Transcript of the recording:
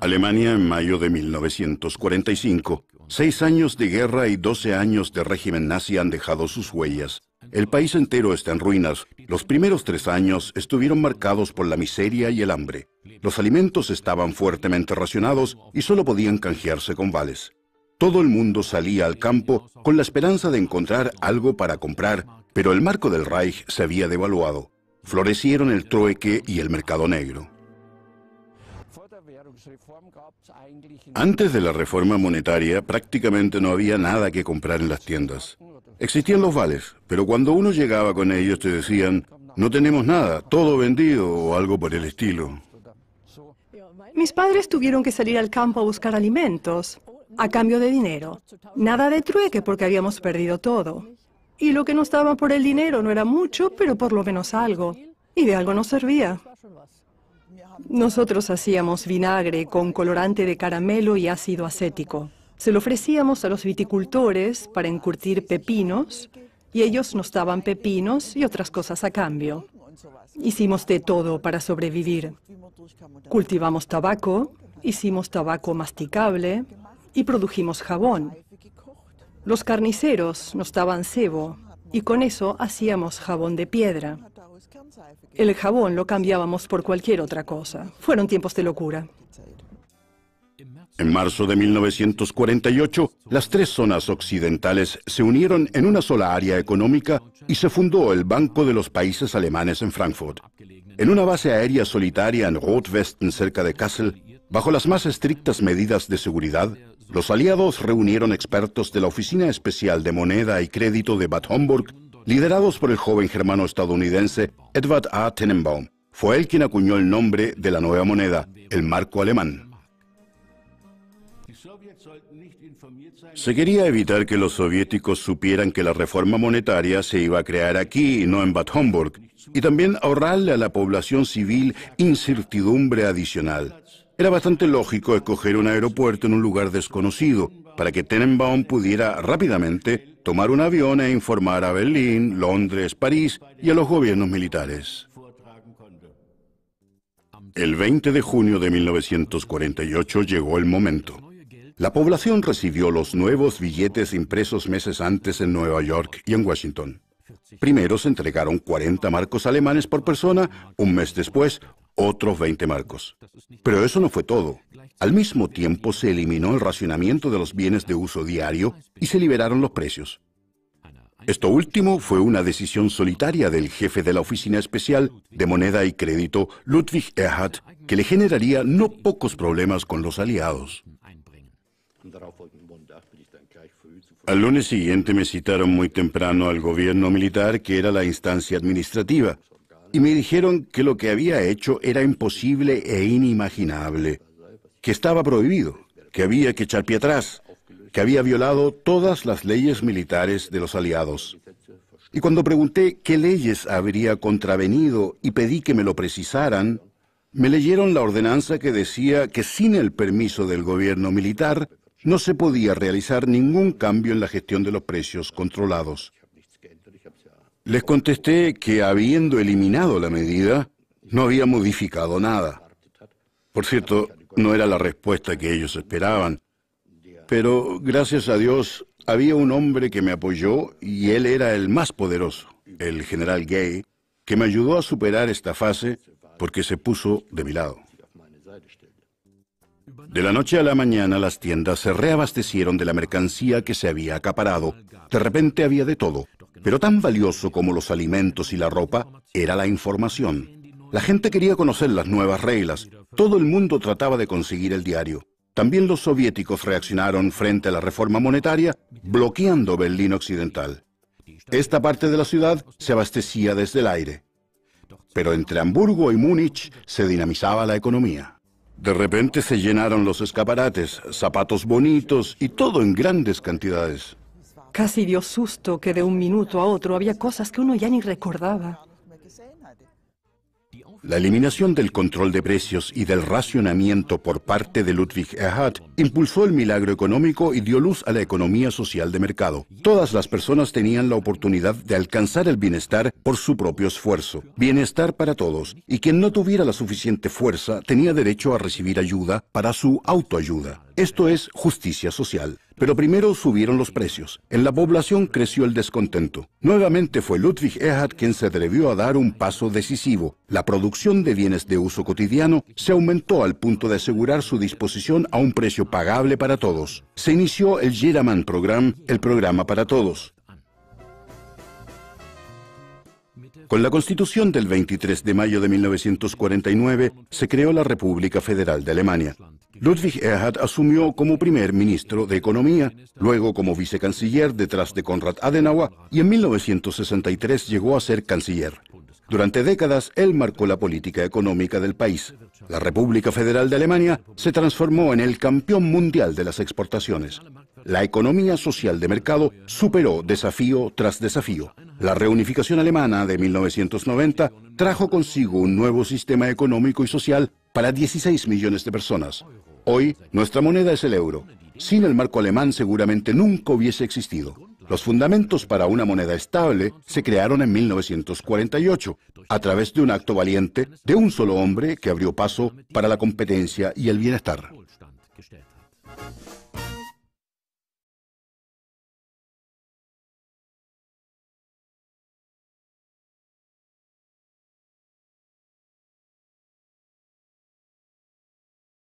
Alemania en mayo de 1945. Seis años de guerra y doce años de régimen nazi han dejado sus huellas. El país entero está en ruinas. Los primeros tres años estuvieron marcados por la miseria y el hambre. Los alimentos estaban fuertemente racionados y solo podían canjearse con vales. Todo el mundo salía al campo con la esperanza de encontrar algo para comprar, pero el marco del Reich se había devaluado. Florecieron el trueque y el mercado negro. Antes de la reforma monetaria prácticamente no había nada que comprar en las tiendas. Existían los vales, pero cuando uno llegaba con ellos te decían, no tenemos nada, todo vendido o algo por el estilo. Mis padres tuvieron que salir al campo a buscar alimentos, a cambio de dinero. Nada de trueque porque habíamos perdido todo. Y lo que nos daban por el dinero no era mucho, pero por lo menos algo. Y de algo nos servía. Nosotros hacíamos vinagre con colorante de caramelo y ácido acético. Se lo ofrecíamos a los viticultores para encurtir pepinos y ellos nos daban pepinos y otras cosas a cambio. Hicimos de todo para sobrevivir. Cultivamos tabaco, hicimos tabaco masticable y produjimos jabón. Los carniceros nos daban cebo y con eso hacíamos jabón de piedra. El jabón lo cambiábamos por cualquier otra cosa. Fueron tiempos de locura. En marzo de 1948, las tres zonas occidentales se unieron en una sola área económica y se fundó el Banco de los Países Alemanes en Frankfurt. En una base aérea solitaria en Rotwesten, cerca de Kassel, bajo las más estrictas medidas de seguridad, los aliados reunieron expertos de la Oficina Especial de Moneda y Crédito de Bad Homburg liderados por el joven germano estadounidense Edward A. Tenenbaum. Fue él quien acuñó el nombre de la nueva moneda, el marco alemán. Se quería evitar que los soviéticos supieran que la reforma monetaria se iba a crear aquí y no en Bad Homburg, y también ahorrarle a la población civil incertidumbre adicional. Era bastante lógico escoger un aeropuerto en un lugar desconocido para que Tenenbaum pudiera rápidamente tomar un avión e informar a Berlín, Londres, París y a los gobiernos militares. El 20 de junio de 1948 llegó el momento. La población recibió los nuevos billetes impresos meses antes en Nueva York y en Washington. Primero se entregaron 40 marcos alemanes por persona, un mes después otros 20 marcos. Pero eso no fue todo. Al mismo tiempo se eliminó el racionamiento de los bienes de uso diario y se liberaron los precios. Esto último fue una decisión solitaria del jefe de la Oficina Especial de Moneda y Crédito, Ludwig Erhard, que le generaría no pocos problemas con los aliados. Al lunes siguiente me citaron muy temprano al gobierno militar, que era la instancia administrativa, y me dijeron que lo que había hecho era imposible e inimaginable, que estaba prohibido, que había que echar pie atrás, que había violado todas las leyes militares de los aliados. Y cuando pregunté qué leyes habría contravenido y pedí que me lo precisaran, me leyeron la ordenanza que decía que sin el permiso del gobierno militar no se podía realizar ningún cambio en la gestión de los precios controlados. Les contesté que habiendo eliminado la medida, no había modificado nada. Por cierto, no era la respuesta que ellos esperaban. Pero gracias a Dios había un hombre que me apoyó y él era el más poderoso, el general Gay, que me ayudó a superar esta fase porque se puso de mi lado. De la noche a la mañana las tiendas se reabastecieron de la mercancía que se había acaparado. De repente había de todo. Pero tan valioso como los alimentos y la ropa era la información. La gente quería conocer las nuevas reglas. Todo el mundo trataba de conseguir el diario. También los soviéticos reaccionaron frente a la reforma monetaria, bloqueando Berlín Occidental. Esta parte de la ciudad se abastecía desde el aire. Pero entre Hamburgo y Múnich se dinamizaba la economía. De repente se llenaron los escaparates, zapatos bonitos y todo en grandes cantidades. Casi dio susto que de un minuto a otro había cosas que uno ya ni recordaba. La eliminación del control de precios y del racionamiento por parte de Ludwig Erhard impulsó el milagro económico y dio luz a la economía social de mercado. Todas las personas tenían la oportunidad de alcanzar el bienestar por su propio esfuerzo. Bienestar para todos, y quien no tuviera la suficiente fuerza tenía derecho a recibir ayuda para su autoayuda. Esto es justicia social. Pero primero subieron los precios. En la población creció el descontento. Nuevamente fue Ludwig Erhard quien se atrevió a dar un paso decisivo. La producción de bienes de uso cotidiano se aumentó al punto de asegurar su disposición a un precio pagable para todos. Se inició el Giraman Program, el programa para todos. Con la Constitución del 23 de mayo de 1949 se creó la República Federal de Alemania. Ludwig Erhard asumió como primer ministro de Economía, luego como vicecanciller detrás de Konrad Adenauer y en 1963 llegó a ser canciller. Durante décadas, él marcó la política económica del país. La República Federal de Alemania se transformó en el campeón mundial de las exportaciones. La economía social de mercado superó desafío tras desafío. La reunificación alemana de 1990 trajo consigo un nuevo sistema económico y social para 16 millones de personas. Hoy, nuestra moneda es el euro. Sin el marco alemán seguramente nunca hubiese existido. Los fundamentos para una moneda estable se crearon en 1948, a través de un acto valiente de un solo hombre que abrió paso para la competencia y el bienestar.